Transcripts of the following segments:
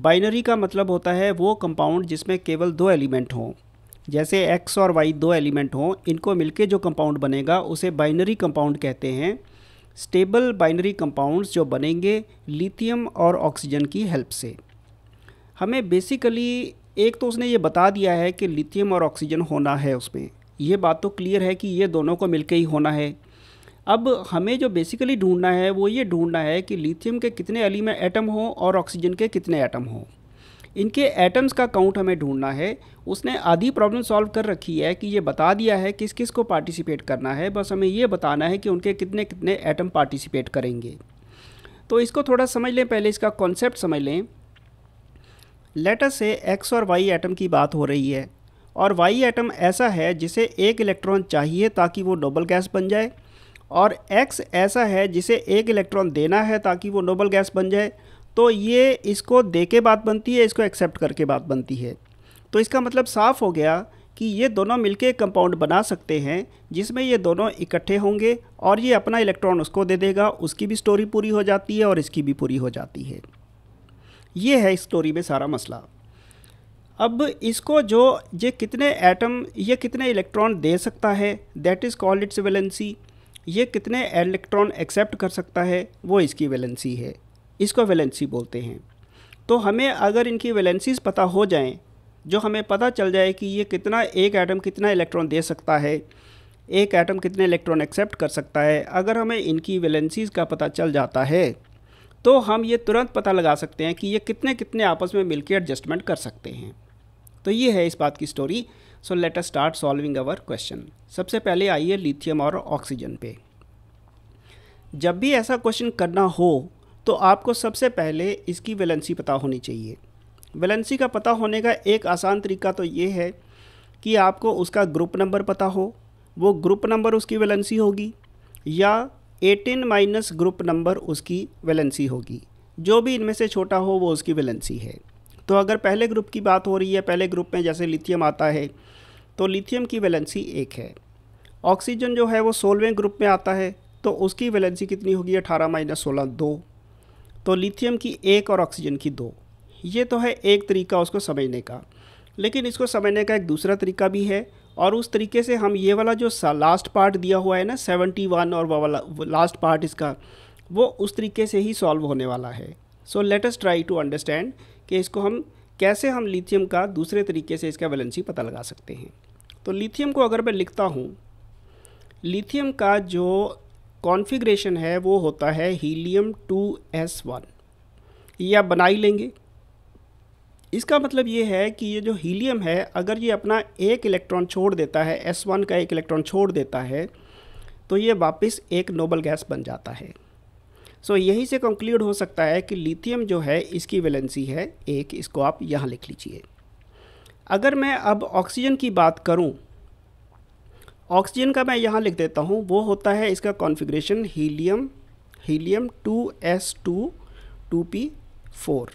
binary का मतलब होता है वो कंपाउंड जिसमें केवल दो एलिमेंट हों जैसे एक्स और वाई दो एलिमेंट हों इनको मिलके जो कंपाउंड बनेगा उसे बाइनरी कंपाउंड कहते हैं स्टेबल बाइनरी कंपाउंड्स जो बनेंगे लिथियम और ऑक्सीजन की हेल्प से हमें बेसिकली एक तो उसने ये बता दिया है कि लिथियम और ऑक्सीजन होना है उसमें ये बात तो क्लियर है कि ये दोनों को मिलके ही होना है अब हमें जो बेसिकली ढूंढना है वो ये ढूंढना है कि लिथियम के कितने एलिमेंट e एटम हों और ऑक्सीजन के कितने एटम हों इनके एटम्स का काउंट हमें ढूंढना है उसने आधी प्रॉब्लम सॉल्व कर रखी है कि ये बता दिया है किस किस को पार्टिसिपेट करना है बस हमें ये बताना है कि उनके कितने कितने एटम पार्टिसिपेट करेंगे तो इसको थोड़ा समझ लें पहले इसका कॉन्सेप्ट समझ लें लेटर से एक्स और वाई एटम की बात हो रही है और वाई एटम ऐसा है जिसे एक इलेक्ट्रॉन चाहिए ताकि वो डबल गैस बन जाए और एक्स ऐसा है जिसे एक इलेक्ट्रॉन देना है ताकि वो नोबल गैस बन जाए तो ये इसको दे के बात बनती है इसको एक्सेप्ट करके बात बनती है तो इसका मतलब साफ हो गया कि ये दोनों मिलके कंपाउंड बना सकते हैं जिसमें ये दोनों इकट्ठे होंगे और ये अपना इलेक्ट्रॉन उसको दे देगा उसकी भी स्टोरी पूरी हो जाती है और इसकी भी पूरी हो जाती है ये है इस स्टोरी में सारा मसला अब इसको जो ये कितने एटम ये कितने इलेक्ट्रॉन दे सकता है that is called its valency ये कितने इलेक्ट्रॉन एक्सेप्ट कर सकता है वो इसकी वैलेंसी है इसको वैलेंसी बोलते हैं तो हमें अगर इनकी वैलेंसीज पता हो जाएं जो हमें पता चल जाए कि ये कितना एक एटम कितना इलेक्ट्रॉन दे सकता है एक एटम कितने इलेक्ट्रॉन एक्सेप्ट कर सकता है अगर हमें इनकी वैलेंसीज का पता चल जाता है तो हम ये तुरंत पता लगा सकते हैं कि ये कितने कितने आपस में मिलकर एडजस्टमेंट कर सकते हैं तो ये है इस बात की story so let us start solving our question सबसे पहले आइए लिथियम और ऑक्सीजन पे जब भी ऐसा क्वेश्चन करना हो तो आपको सबसे पहले इसकी वैलेंसी पता होनी चाहिए वैलेंसी का पता होने का एक आसान तरीका तो ये है कि आपको उसका ग्रुप नंबर पता हो वो ग्रुप नंबर उसकी वैलेंसी होगी या 18 माइनस ग्रुप नंबर उसकी वैलेंसी होगी जो भी इनमें से छोटा हो वो उसकी वैलेंसी है तो अगर पहले ग्रुप की बात हो रही है पहले ग्रुप में जैसे लिथियम आता है तो लिथियम की वैलेंसी एक है ऑक्सीजन जो है वो सोलवें ग्रुप में आता है तो उसकी वैलेंसी कितनी होगी अठारह माइनस सोलह दो तो लिथियम की एक और ऑक्सीजन की दो ये तो है एक तरीका उसको समझने का लेकिन इसको समझने का एक दूसरा तरीका भी है और उस तरीके से हम ये वाला जो लास्ट पार्ट दिया हुआ है ना सेवेंटी वन और वाला लास्ट पार्ट इसका वो उस तरीके से ही सॉल्व होने वाला है so let us try to understand कि इसको हम कैसे हम लिथियम का दूसरे तरीके से इसका वैलेंसी पता लगा सकते हैं तो लिथियम को अगर मैं लिखता हूँ लिथियम का जो कॉन्फ़िगरेशन है वो होता है हीलियम टू एस वन ये आप बना ही लेंगे इसका मतलब ये है कि ये जो हीलियम है अगर ये अपना एक इलेक्ट्रॉन छोड़ देता है एस वन का एक इलेक्ट्रॉन छोड़ देता है तो ये वापस एक नोबल गैस बन जाता है सो यही से कंक्लूड हो सकता है कि लिथियम जो है इसकी वैलेंसी है एक इसको आप यहाँ लिख लीजिए अगर मैं अब ऑक्सीजन की बात करूँ ऑक्सीजन का मैं यहाँ लिख देता हूँ वो होता है इसका configuration helium helium two s two two p four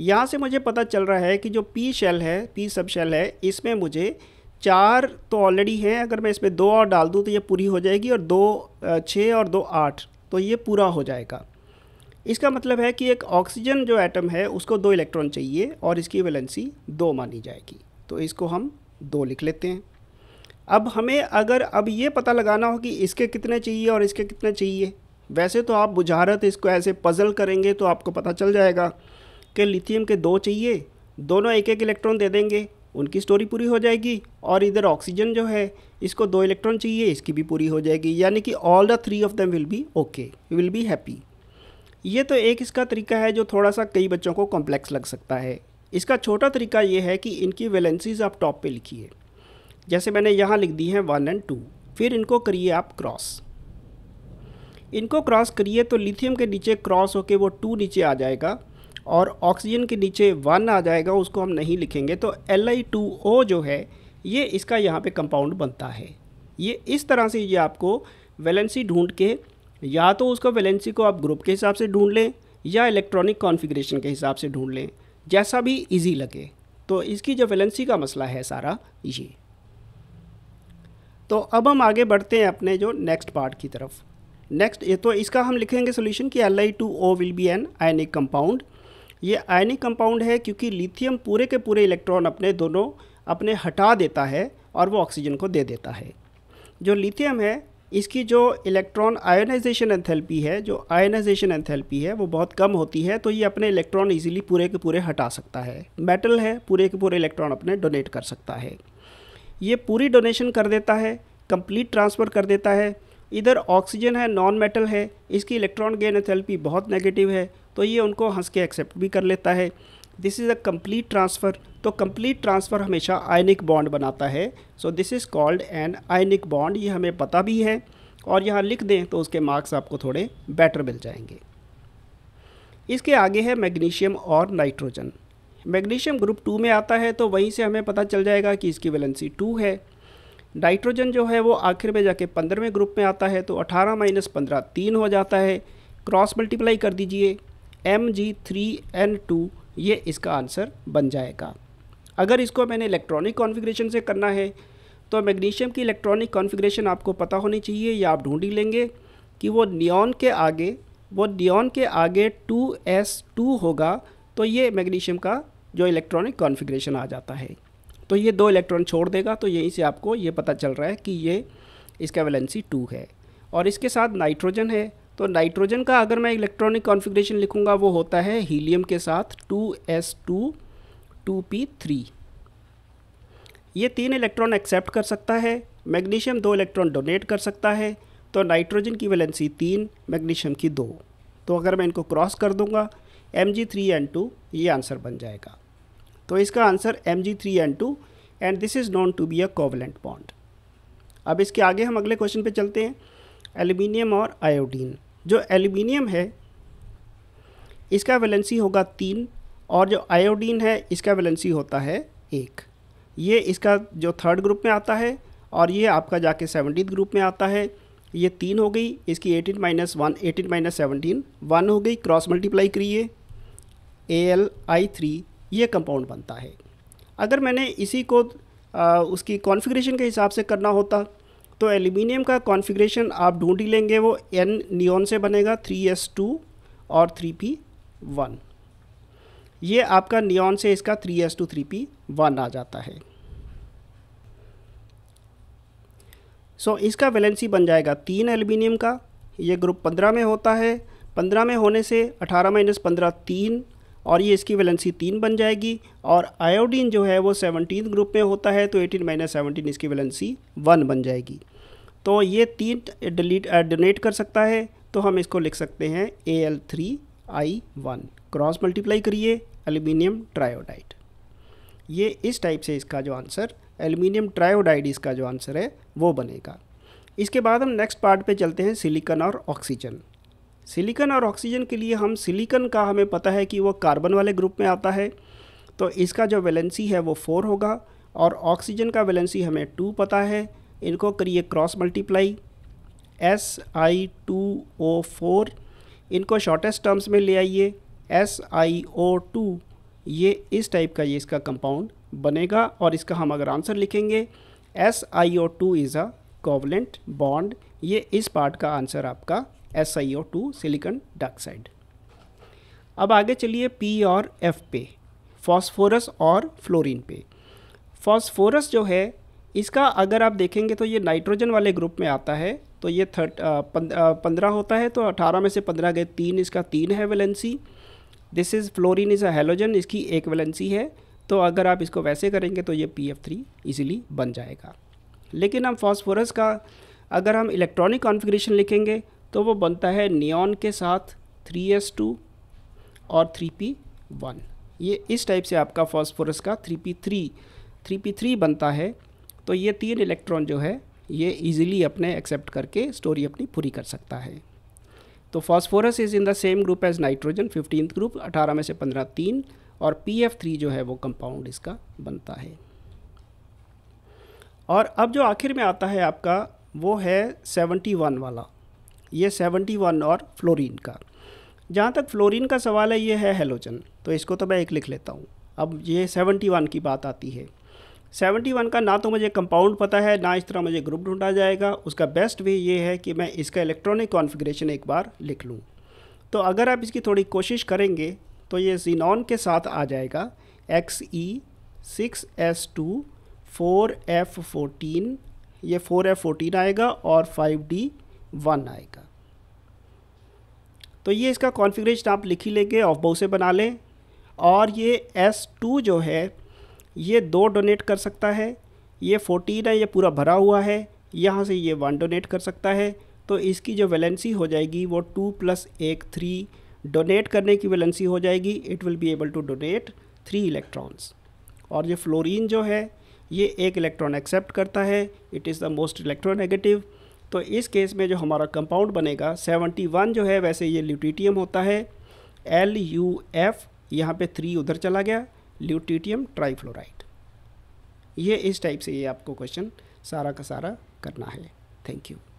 यहाँ से मुझे पता चल रहा है कि जो पी शेल है पी सब शेल है इसमें मुझे चार तो ऑलरेडी हैं अगर मैं इसमें दो और डाल दूँ तो ये पूरी हो जाएगी और दो छः और दो आठ तो ये पूरा हो जाएगा इसका मतलब है कि एक ऑक्सीजन जो एटम है उसको दो इलेक्ट्रॉन चाहिए और इसकी वैलेंसी दो मानी जाएगी तो इसको हम दो लिख लेते हैं अब हमें अगर अब ये पता लगाना हो कि इसके कितने चाहिए और इसके कितने चाहिए वैसे तो आप बुझारत इसको ऐसे पज़ल करेंगे तो आपको पता चल जाएगा कि लिथियम के दो चाहिए दोनों एक एक इलेक्ट्रॉन दे देंगे उनकी स्टोरी पूरी हो जाएगी और इधर ऑक्सीजन जो है इसको दो इलेक्ट्रॉन चाहिए इसकी भी पूरी हो जाएगी यानी कि all the three of them will be okay will be happy ये तो एक इसका तरीका है जो थोड़ा सा कई बच्चों को कॉम्प्लेक्स लग सकता है इसका छोटा तरीका ये है कि इनकी वैलेंसीज आप टॉप पे लिखिए जैसे मैंने यहाँ लिख दी है वन एंड टू फिर इनको करिए आप क्रॉस इनको क्रॉस करिए तो लिथियम के नीचे क्रॉस होके वो टू नीचे आ जाएगा और ऑक्सीजन के नीचे वन आ जाएगा उसको हम नहीं लिखेंगे तो एल जो है ये इसका यहाँ पे कंपाउंड बनता है ये इस तरह से ये आपको वैलेंसी ढूंढ के या तो उसका वैलेंसी को आप ग्रुप के हिसाब से ढूंढ लें या इलेक्ट्रॉनिक कॉन्फ़िगरेशन के हिसाब से ढूंढ लें जैसा भी इजी लगे तो इसकी जो वैलेंसी का मसला है सारा ये तो अब हम आगे बढ़ते हैं अपने जो नेक्स्ट पार्ट की तरफ नेक्स्ट ये तो इसका हम लिखेंगे सोल्यूशन कि L I two O will be an ionic compound ये आयनिक कंपाउंड है क्योंकि लिथियम पूरे के पूरे इलेक्ट्रॉन अपने दोनों अपने हटा देता है और वो ऑक्सीजन को दे देता है जो लिथियम है इसकी जो इलेक्ट्रॉन आयोनाइजेशन एंथैल्पी है जो आयोनाइजेशन एंथैल्पी है वो बहुत कम होती है तो ये अपने इलेक्ट्रॉन इजीली पूरे के पूरे हटा सकता है मेटल है पूरे के पूरे इलेक्ट्रॉन अपने डोनेट कर सकता है ये पूरी डोनेशन कर देता है कंप्लीट ट्रांसफ़र कर देता है इधर ऑक्सीजन है नॉन मेटल है इसकी इलेक्ट्रॉन गेन एथेल्पी बहुत नेगेटिव है तो ये उनको हंस के एक्सेप्ट भी कर लेता है this is a complete transfer तो कम्प्लीट ट्रांसफ़र हमेशा आयनिक बॉन्ड बनाता है so this is called an ionic bond ये हमें पता भी है और यहाँ लिख दें तो उसके मार्क्स आपको थोड़े बेटर मिल जाएंगे इसके आगे है मैग्नीशियम और नाइट्रोजन मैग्नीशियम ग्रुप टू में आता है तो वहीं से हमें पता चल जाएगा कि इसकी वैलेंसी टू है नाइट्रोजन जो है वो आखिर में जाके पंद्रहवें ग्रुप में आता है तो अठारह माइनस पंद्रह तीन हो जाता है क्रॉस मल्टीप्लाई कर दीजिए M G three N two ये इसका आंसर बन जाएगा अगर इसको मैंने इलेक्ट्रॉनिक कॉन्फ़िगरेशन से करना है तो मैग्नीशियम की इलेक्ट्रॉनिक कॉन्फ़िगरेशन आपको पता होनी चाहिए या आप ढूंढ ही लेंगे कि वो नियॉन के आगे वो नियॉन के आगे टू एस टू होगा तो ये मैग्नीशियम का जो इलेक्ट्रॉनिक कॉन्फ़िगरेशन आ जाता है तो ये दो इलेक्ट्रॉन छोड़ देगा तो यहीं से आपको ये पता चल रहा है कि ये इसका वैलेंसी टू है और इसके साथ नाइट्रोजन है तो नाइट्रोजन का अगर मैं इलेक्ट्रॉनिक कॉन्फ़िगरेशन लिखूंगा वो होता है हीलियम के साथ two s two two p three ये तीन इलेक्ट्रॉन एक्सेप्ट कर सकता है मैग्नीशियम दो इलेक्ट्रॉन डोनेट कर सकता है तो नाइट्रोजन की वैलेंसी तीन मैग्नीशियम की दो तो अगर मैं इनको क्रॉस कर दूंगा एम जी थ्री टू ये आंसर बन जाएगा तो इसका answer M G three N two and this is known to be a covalent bond अब इसके आगे हम अगले क्वेश्चन पे चलते हैं एल्यूमिनियम और आयोडीन जो एल्यूमिनियम है इसका वैलेंसी होगा तीन और जो आयोडीन है इसका वैलेंसी होता है एक ये इसका जो थर्ड ग्रुप में आता है और ये आपका जाके सेवनटीन ग्रुप में आता है ये तीन हो गई इसकी eighteen minus one eighteen minus seventeen one हो गई क्रॉस मल्टीप्लाई करिए ए एल आई थ्री ये कंपाउंड बनता है अगर मैंने इसी को आ, उसकी कॉन्फ़िगरेशन के हिसाब से करना होता तो एल्युमिनियम का कॉन्फ़िगरेशन आप ढूंढ ही लेंगे वो एन नियोन से बनेगा थ्री एस टू और थ्री पी वन ये आपका नियॉन से इसका three s two three p one आ जाता है सो so, इसका वैलेंसी बन जाएगा तीन एल्युमिनियम का ये ग्रुप पंद्रह में होता है पंद्रह में होने से अठारह माइनस पंद्रह तीन और ये इसकी वैलेंसी तीन बन जाएगी और आयोडीन जो है वो सेवनटीन ग्रुप में होता है तो एटीन माइनस सेवनटीन इसकी वैलेंसी वन बन जाएगी तो ये तीन डिलीट डोनेट कर सकता है तो हम इसको लिख सकते हैं A L three I one cross multiply करिए एल्यूमिनियम ट्रायोडाइड ये इस टाइप से इसका जो आंसर एल्यूमिनियम ट्रायोडाइड इसका जो आंसर है वो बनेगा इसके बाद हम नेक्स्ट पार्ट पे चलते हैं सिलिकन और ऑक्सीजन सिलिकन और ऑक्सीजन के लिए हम सिलिकन का हमें पता है कि वो कार्बन वाले ग्रुप में आता है तो इसका जो वैलेंसी है वो फोर होगा और ऑक्सीजन का वैलेंसी हमें टू पता है इनको करिए cross multiply S I two O four इनको शॉर्टेस्ट टर्म्स में ले आइए एस आई ओ टू ये इस टाइप का ये इसका कंपाउंड बनेगा और इसका हम अगर आंसर लिखेंगे S I O two is a covalent bond ये इस पार्ट का आंसर आपका S I O two silicon dioxide अब आगे चलिए पी और एफ पे फॉस्फोरस और फ्लोरीन पे फॉस्फोरस जो है इसका अगर आप देखेंगे तो ये नाइट्रोजन वाले ग्रुप में आता है तो ये थर्ट पंद्रह होता है तो अठारह में से पंद्रह गए तीन इसका तीन है valency this is fluorine is a halogen इसकी एक वैलेंसी है तो अगर आप इसको वैसे करेंगे तो ये पी एफ थ्री ईजिली बन जाएगा लेकिन हम फॉस्फोरस का अगर हम इलेक्ट्रॉनिक कॉन्फ़िगरेशन लिखेंगे तो वो बनता है नियॉन के साथ 3s2 और 3p1 ये इस टाइप से आपका फॉस्फोरस का 3p3 3p3 बनता है तो ये तीन इलेक्ट्रॉन जो है ये इजीली अपने एक्सेप्ट करके स्टोरी अपनी पूरी कर सकता है तो phosphorus is in the same group as nitrogen fifteen group अठारह में से पंद्रह तीन और पी एफ थ्री जो है वो कंपाउंड इसका बनता है और अब जो आखिर में आता है आपका वो है सेवेंटी वन वाला ये 71 और फ्लोरीन का जहाँ तक फ्लोरीन का सवाल है ये है हेलोजन तो इसको तो मैं एक लिख लेता हूँ अब ये 71 की बात आती है 71 का ना तो मुझे कंपाउंड पता है ना इस तरह मुझे ग्रुप ढूंढा जाएगा उसका बेस्ट वे ये है कि मैं इसका इलेक्ट्रॉनिक कॉन्फ़िगरेशन एक बार लिख लूँ तो अगर आप इसकी थोड़ी कोशिश करेंगे तो ये जीनॉन के साथ आ जाएगा X E six s two four f fourteen ये फोर एफ फोर्टीन आएगा और फाइव डी वन आएगा तो ये इसका कॉन्फ़िगरेशन आप लिख ही लेंगे ऑफ बहु से बना लें और ये एस टू जो है ये दो डोनेट कर सकता है ये फोर्टीन है ये पूरा भरा हुआ है यहाँ से ये वन डोनेट कर सकता है तो इसकी जो वैलेंसी हो जाएगी वो टू प्लस एक थ्री डोनेट करने की वैलेंसी हो जाएगी it will be able to donate three electrons और ये फ्लोरीन जो है ये एक इलेक्ट्रॉन एक्सेप्ट करता है it is the most electronegative तो इस केस में जो हमारा कंपाउंड बनेगा 71 जो है वैसे ये ल्यूटिटियम होता है एल यू एफ यहाँ पर थ्री उधर चला गया ल्यूटीटियम ट्राईफ्लोराइड ये इस टाइप से ये आपको क्वेश्चन सारा का सारा करना है थैंक यू